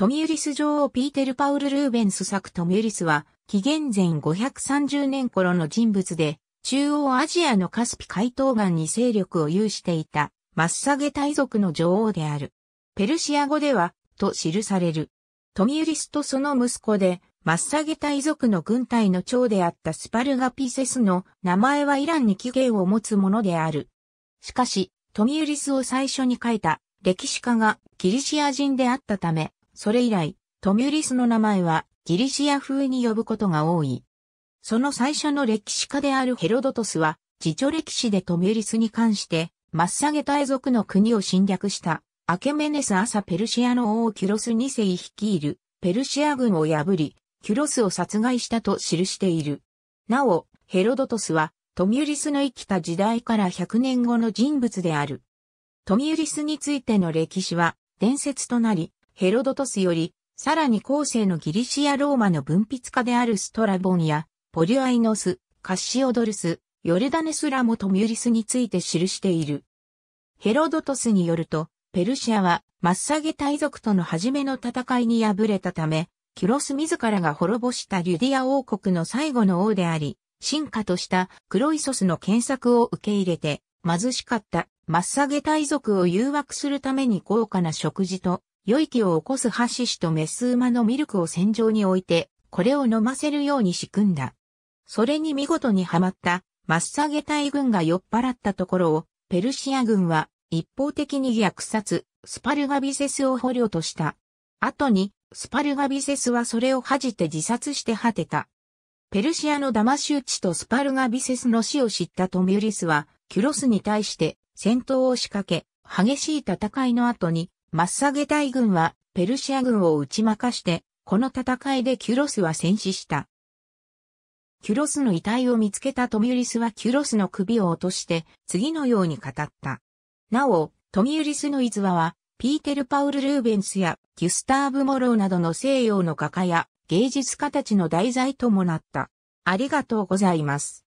トミウリス女王ピーテル・パウル・ルーベンス作トミウリスは、紀元前530年頃の人物で、中央アジアのカスピ海東岸に勢力を有していた、マッサゲ大族の女王である。ペルシア語では、と記される。トミウリスとその息子で、マッサゲ大族の軍隊の長であったスパルガピセスの名前はイランに起源を持つものである。しかし、トミウリスを最初に書いた歴史家がギリシア人であったため、それ以来、トミュリスの名前はギリシア風に呼ぶことが多い。その最初の歴史家であるヘロドトスは、自著歴史でトミュリスに関して、マッサゲタエ族の国を侵略した、アケメネス朝ペルシアの王キュロス2世率いる、ペルシア軍を破り、キュロスを殺害したと記している。なお、ヘロドトスは、トミュリスの生きた時代から100年後の人物である。トミュリスについての歴史は伝説となり、ヘロドトスより、さらに後世のギリシアローマの文筆家であるストラボンや、ポリュアイノス、カッシオドルス、ヨルダネスラモトミュリスについて記している。ヘロドトスによると、ペルシアは、マッサゲ大族との初めの戦いに敗れたため、キュロス自らが滅ぼしたリュディア王国の最後の王であり、進化としたクロイソスの検索を受け入れて、貧しかったマッサゲ大族を誘惑するために豪華な食事と良い気を起こすハシシとメス馬のミルクを戦場に置いて、これを飲ませるように仕組んだ。それに見事にはまった、マッサゲ隊軍が酔っ払ったところを、ペルシア軍は一方的に虐殺、スパルガビセスを捕虜とした。後に、スパルガビセスはそれを恥じて自殺して果てた。ペルシアのダマシューチとスパルガビセスの死を知ったトミュリスは、キュロスに対して戦闘を仕掛け、激しい戦いの後にマッサゲ大軍はペルシア軍を打ち負かして、この戦いでキュロスは戦死した。キュロスの遺体を見つけたトミウリスはキュロスの首を落として、次のように語った。なお、トミウリスの逸話は、ピーテル・パウル・ルーベンスやギュスターブ・モローなどの西洋の画家や芸術家たちの題材ともなった。ありがとうございます。